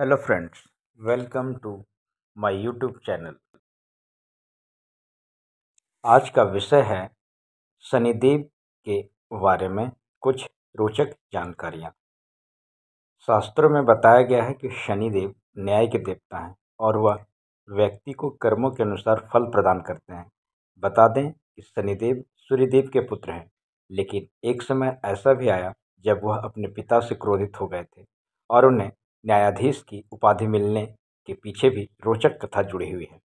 hello friends welcome to my YouTube channel आज का विषय है शनिदेव के बारे में कुछ रोचक जानकारियाँ शास्त्रों में बताया गया है कि शनिदेव न्याय के देवता हैं और वह व्यक्ति को कर्मों के अनुसार फल प्रदान करते हैं बता दें कि शनिदेव सूर्यदेव के पुत्र हैं लेकिन एक समय ऐसा भी आया जब वह अपने पिता से क्रोधित हो गए थे और उन्हें न्यायाधीश की उपाधि मिलने के पीछे भी रोचक कथा जुड़ी हुई है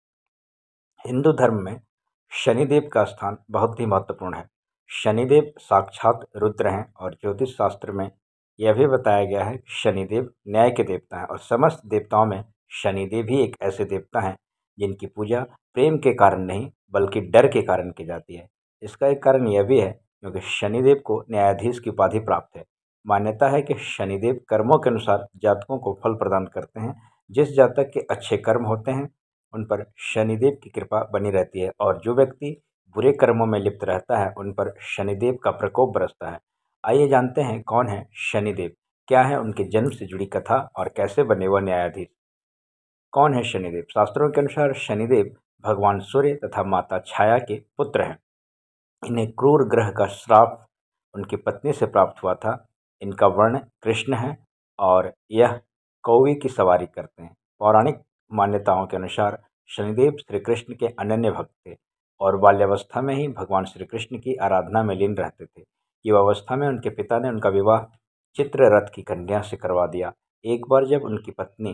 हिंदू धर्म में शनिदेव का स्थान बहुत ही महत्वपूर्ण है शनिदेव साक्षात रुद्र हैं और ज्योतिष शास्त्र में यह भी बताया गया है कि शनिदेव न्याय के देवता हैं और समस्त देवताओं में शनिदेव ही एक ऐसे देवता हैं जिनकी पूजा प्रेम के कारण नहीं बल्कि डर के कारण की जाती है इसका एक कारण यह भी है क्योंकि शनिदेव को न्यायाधीश की उपाधि प्राप्त है मान्यता है कि शनिदेव कर्मों के अनुसार जातकों को फल प्रदान करते हैं जिस जातक के अच्छे कर्म होते हैं उन पर शनिदेव की कृपा बनी रहती है और जो व्यक्ति बुरे कर्मों में लिप्त रहता है उन पर शनिदेव का प्रकोप बरसता है आइए जानते हैं कौन है शनिदेव क्या है उनके जन्म से जुड़ी कथा और कैसे बने वह न्यायाधीश कौन है शनिदेव शास्त्रों के अनुसार शनिदेव भगवान सूर्य तथा माता छाया के पुत्र हैं इन्हें क्रूर ग्रह का श्राप उनकी पत्नी से प्राप्त हुआ था इनका वर्ण कृष्ण है और यह कौवे की सवारी करते हैं पौराणिक मान्यताओं के अनुसार शनिदेव श्री कृष्ण के अनन्य भक्त थे और बाल्यावस्था में ही भगवान श्री कृष्ण की आराधना में लीन रहते थे युवावस्था में उनके पिता ने उनका विवाह चित्ररथ की कन्या से करवा दिया एक बार जब उनकी पत्नी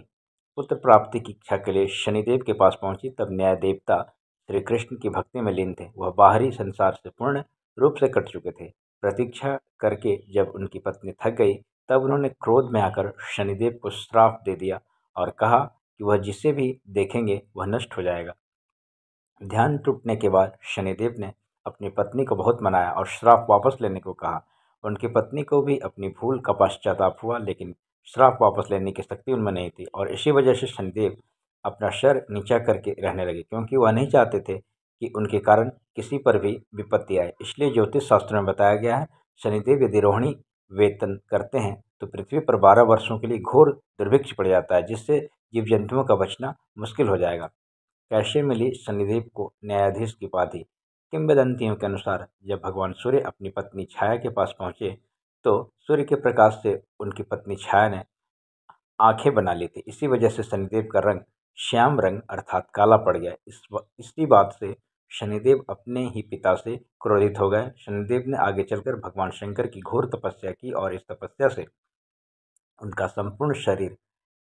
पुत्र प्राप्ति की इच्छा के लिए शनिदेव के पास पहुंची तब न्याय देवता श्री कृष्ण की भक्ति में लीन थे वह बाहरी संसार से पूर्ण रूप से कट चुके थे प्रतीक्षा करके जब उनकी पत्नी थक गई तब उन्होंने क्रोध में आकर शनिदेव को श्राप दे दिया और कहा कि वह जिसे भी देखेंगे वह नष्ट हो जाएगा ध्यान टूटने के बाद शनिदेव ने अपनी पत्नी को बहुत मनाया और श्राप वापस लेने को कहा उनकी पत्नी को भी अपनी भूल का पश्चाताप हुआ लेकिन श्राप वापस लेने की शक्ति उनमें नहीं थी और इसी वजह से शनिदेव अपना शर नीचा करके रहने लगे क्योंकि वह नहीं चाहते थे कि उनके कारण किसी पर भी विपत्ति आए इसलिए ज्योतिष शास्त्र में बताया गया है शनिदेव यदि रोहिणी वेतन करते हैं तो पृथ्वी पर बारह वर्षों के लिए घोर दुर्भिक्ष पड़ जाता है जिससे जीव जंतुओं का बचना मुश्किल हो जाएगा कैसे मिली शनिदेव को न्यायाधीश की उपाधि किम्बदंतियों के अनुसार जब भगवान सूर्य अपनी पत्नी छाया के पास पहुँचे तो सूर्य के प्रकाश से उनकी पत्नी छाया ने आंखें बना ली थी इसी वजह से शनिदेव का रंग श्याम रंग अर्थात काला पड़ गया इस इसी बात से शनिदेव अपने ही पिता से क्रोधित हो गए शनिदेव ने आगे चलकर भगवान शंकर की घोर तपस्या की और इस तपस्या से उनका संपूर्ण शरीर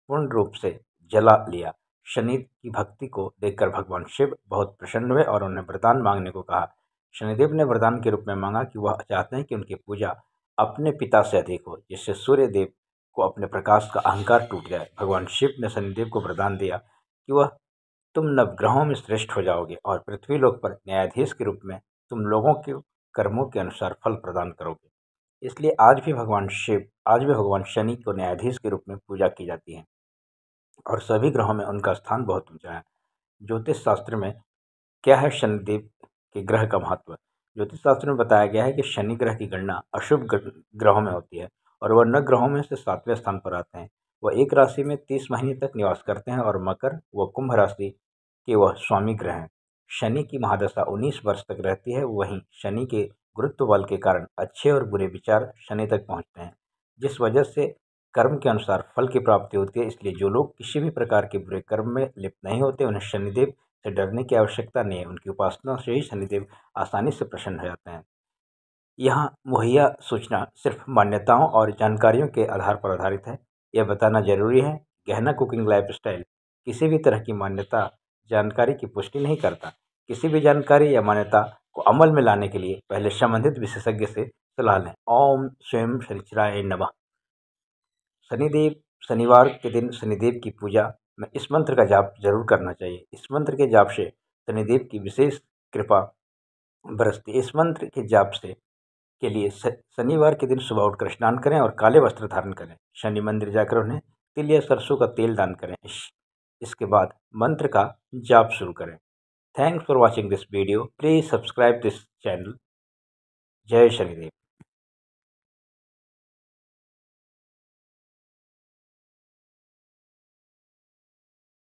पूर्ण रूप से जला लिया शनि की भक्ति को देखकर भगवान शिव बहुत प्रसन्न हुए और उन्हें वरदान मांगने को कहा शनिदेव ने वरदान के रूप में मांगा कि वह चाहते हैं कि उनकी पूजा अपने पिता से अधिक हो जिससे सूर्यदेव को अपने प्रकाश का अहंकार टूट जाए भगवान शिव ने शनिदेव को वरदान दिया कि वह तुम नवग्रहों में श्रेष्ठ हो जाओगे और पृथ्वी लोक पर न्यायाधीश के रूप में तुम लोगों के कर्मों के अनुसार फल प्रदान करोगे इसलिए आज भी भगवान शिव आज भी भगवान शनि को न्यायाधीश के रूप में पूजा की जाती है और सभी ग्रहों में उनका स्थान बहुत ऊंचा है ज्योतिष शास्त्र में क्या है शनिदेव के ग्रह का महत्व ज्योतिष शास्त्र में बताया गया है कि शनि ग्रह की गणना अशुभ ग्रहों में होती है और वह न ग्रहों में से सातवें स्थान पर आते हैं वह एक राशि में तीस महीने तक निवास करते हैं और मकर व कुंभ राशि के वह स्वामी ग्रह हैं शनि की महादशा उन्नीस वर्ष तक रहती है वहीं शनि के गुरुत्व बल के कारण अच्छे और बुरे विचार शनि तक पहुँचते हैं जिस वजह से कर्म के अनुसार फल की प्राप्ति होती है इसलिए जो लोग किसी भी प्रकार के बुरे कर्म में लिप्त नहीं होते उन्हें शनिदेव से डरने की आवश्यकता नहीं है उनकी उपासना से ही शनिदेव आसानी से प्रसन्न हो जाते हैं यहाँ मुहैया सूचना सिर्फ मान्यताओं और जानकारियों के आधार पर आधारित है यह बताना ज़रूरी है गहना कुकिंग लाइफ़स्टाइल किसी भी तरह की मान्यता जानकारी की पुष्टि नहीं करता किसी भी जानकारी या मान्यता को अमल में लाने के लिए पहले संबंधित विशेषज्ञ से सलाह लें ओम स्वयं शनिचराय नम शनिदेव शनिवार के दिन शनिदेव की पूजा में इस मंत्र का जाप जरूर करना चाहिए इस मंत्र के जाप से शनिदेव की विशेष कृपा बरसती इस मंत्र के जाप से के लिए शनिवार के दिन सुबह उठकर स्नान करें और काले वस्त्र धारण करें शनि मंदिर जाकर उन्हें तिल या सरसों का तेल दान करें इसके बाद मंत्र का जाप शुरू करें thanks for watching this video please subscribe this channel जय शनिदेव